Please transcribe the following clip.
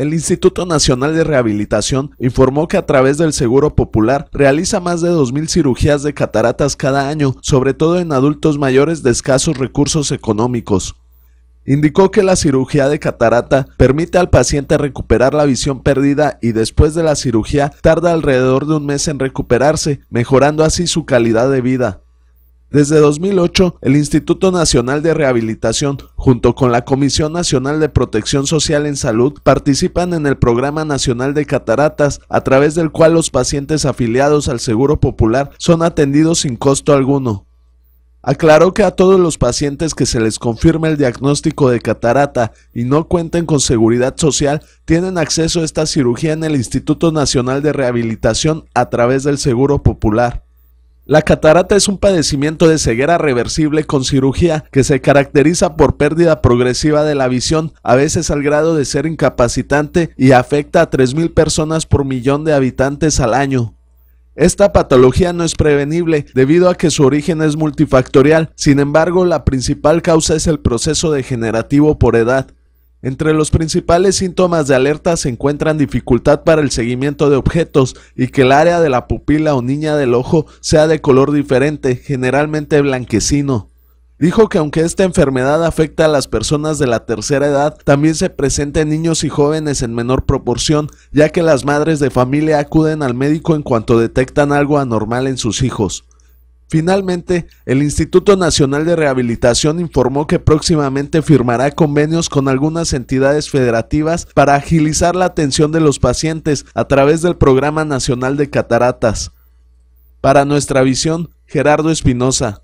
El Instituto Nacional de Rehabilitación informó que a través del Seguro Popular realiza más de 2.000 cirugías de cataratas cada año, sobre todo en adultos mayores de escasos recursos económicos. Indicó que la cirugía de catarata permite al paciente recuperar la visión perdida y después de la cirugía tarda alrededor de un mes en recuperarse, mejorando así su calidad de vida. Desde 2008, el Instituto Nacional de Rehabilitación, junto con la Comisión Nacional de Protección Social en Salud, participan en el Programa Nacional de Cataratas, a través del cual los pacientes afiliados al Seguro Popular son atendidos sin costo alguno. Aclaró que a todos los pacientes que se les confirme el diagnóstico de catarata y no cuenten con seguridad social tienen acceso a esta cirugía en el Instituto Nacional de Rehabilitación a través del Seguro Popular. La catarata es un padecimiento de ceguera reversible con cirugía que se caracteriza por pérdida progresiva de la visión, a veces al grado de ser incapacitante y afecta a 3.000 personas por millón de habitantes al año. Esta patología no es prevenible debido a que su origen es multifactorial, sin embargo la principal causa es el proceso degenerativo por edad. Entre los principales síntomas de alerta se encuentran dificultad para el seguimiento de objetos y que el área de la pupila o niña del ojo sea de color diferente, generalmente blanquecino. Dijo que aunque esta enfermedad afecta a las personas de la tercera edad, también se presenta en niños y jóvenes en menor proporción, ya que las madres de familia acuden al médico en cuanto detectan algo anormal en sus hijos. Finalmente, el Instituto Nacional de Rehabilitación informó que próximamente firmará convenios con algunas entidades federativas para agilizar la atención de los pacientes a través del Programa Nacional de Cataratas. Para nuestra visión, Gerardo Espinosa.